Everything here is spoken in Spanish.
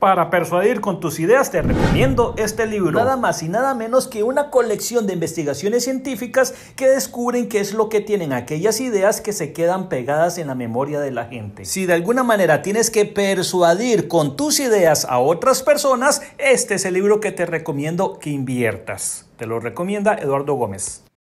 Para persuadir con tus ideas te recomiendo este libro. Nada más y nada menos que una colección de investigaciones científicas que descubren qué es lo que tienen aquellas ideas que se quedan pegadas en la memoria de la gente. Si de alguna manera tienes que persuadir con tus ideas a otras personas, este es el libro que te recomiendo que inviertas. Te lo recomienda Eduardo Gómez.